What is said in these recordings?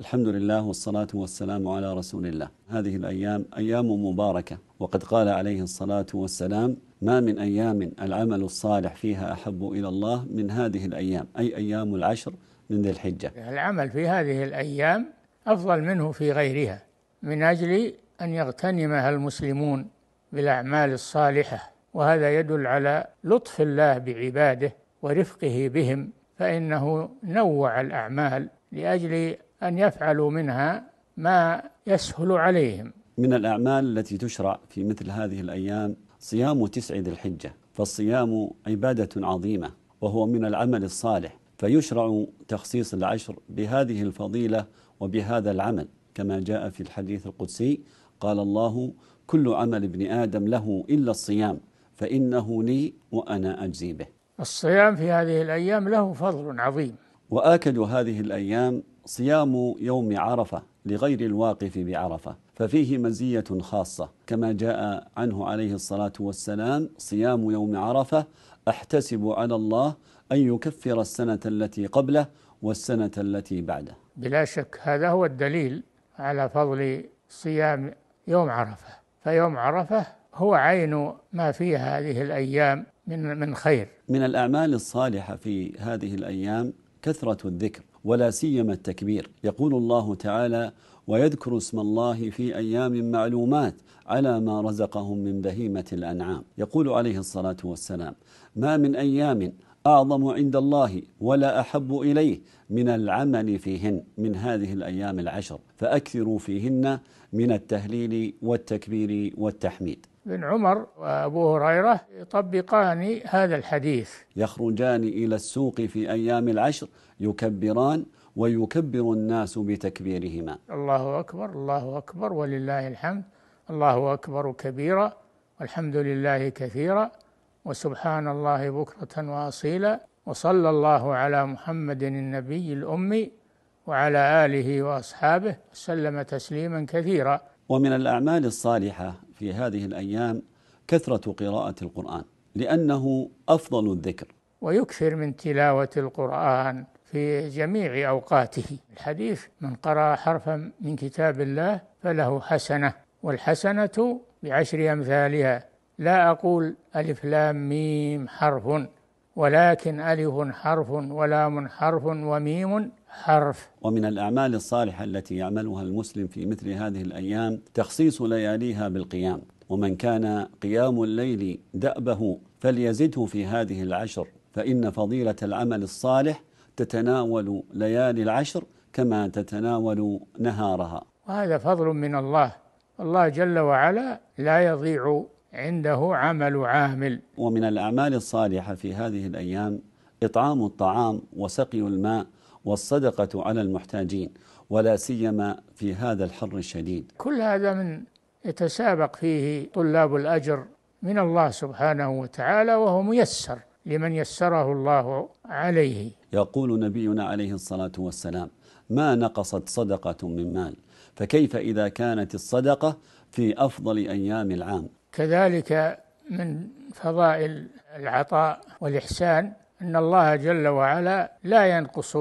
الحمد لله والصلاة والسلام على رسول الله هذه الأيام أيام مباركة وقد قال عليه الصلاة والسلام ما من أيام العمل الصالح فيها أحب إلى الله من هذه الأيام أي أيام العشر من ذي الحجة العمل في هذه الأيام أفضل منه في غيرها من أجل أن يغتنمها المسلمون بالأعمال الصالحة وهذا يدل على لطف الله بعباده ورفقه بهم فإنه نوع الأعمال لأجل أن يفعلوا منها ما يسهل عليهم من الأعمال التي تشرع في مثل هذه الأيام صيام تسع ذي الحجة فالصيام عبادة عظيمة وهو من العمل الصالح فيشرع تخصيص العشر بهذه الفضيلة وبهذا العمل كما جاء في الحديث القدسي قال الله كل عمل ابن آدم له إلا الصيام فإنه لي وأنا أجزي به الصيام في هذه الأيام له فضل عظيم وآكد هذه الأيام صيام يوم عرفة لغير الواقف بعرفة ففيه مزية خاصة كما جاء عنه عليه الصلاة والسلام صيام يوم عرفة أحتسب على الله أن يكفر السنة التي قبله والسنة التي بعده بلا شك هذا هو الدليل على فضل صيام يوم عرفة فيوم عرفة هو عين ما في هذه الأيام من من خير من الأعمال الصالحة في هذه الأيام كثرة الذكر ولا سيما التكبير يقول الله تعالى ويذكر اسم الله في أيام معلومات على ما رزقهم من بهيمة الأنعام يقول عليه الصلاة والسلام ما من أيام أعظم عند الله ولا أحب إليه من العمل فيهن من هذه الأيام العشر فأكثروا فيهن من التهليل والتكبير والتحميد ابن عمر وأبو هريرة يطبقان هذا الحديث يخرجان إلى السوق في أيام العشر يكبران ويكبر الناس بتكبيرهما الله أكبر الله أكبر ولله الحمد الله أكبر كبيرا والحمد لله كثيرا وسبحان الله بكرة وأصيلا وصلى الله على محمد النبي الأمي وعلى آله وأصحابه وسلم تسليما كثيرا ومن الأعمال الصالحة في هذه الأيام كثرة قراءة القرآن لأنه أفضل الذكر ويكثر من تلاوة القرآن في جميع أوقاته الحديث من قرأ حرفا من كتاب الله فله حسنة والحسنة بعشر أمثالها لا أقول ألف لام ميم حرف ولكن ألف حرف ولام حرف وميم حرف ومن الأعمال الصالحة التي يعملها المسلم في مثل هذه الأيام تخصيص لياليها بالقيام ومن كان قيام الليل دأبه فليزده في هذه العشر فإن فضيلة العمل الصالح تتناول ليالي العشر كما تتناول نهارها وهذا فضل من الله الله جل وعلا لا يضيع عنده عمل عامل ومن الأعمال الصالحة في هذه الأيام إطعام الطعام وسقي الماء والصدقة على المحتاجين ولا سيما في هذا الحر الشديد كل هذا من يتسابق فيه طلاب الأجر من الله سبحانه وتعالى وهو ميسر لمن يسره الله عليه يقول نبينا عليه الصلاة والسلام ما نقصت صدقة من مال فكيف إذا كانت الصدقة في أفضل أيام العام كذلك من فضائل العطاء والإحسان أن الله جل وعلا لا ينقص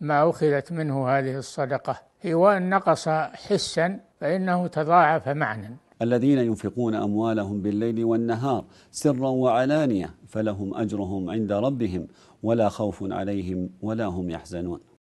ما أخذت منه هذه الصدقة هي وإن نقص حسا فإنه تضاعف معنى الذين ينفقون أموالهم بالليل والنهار سرا وعلانية فلهم أجرهم عند ربهم ولا خوف عليهم ولا هم يحزنون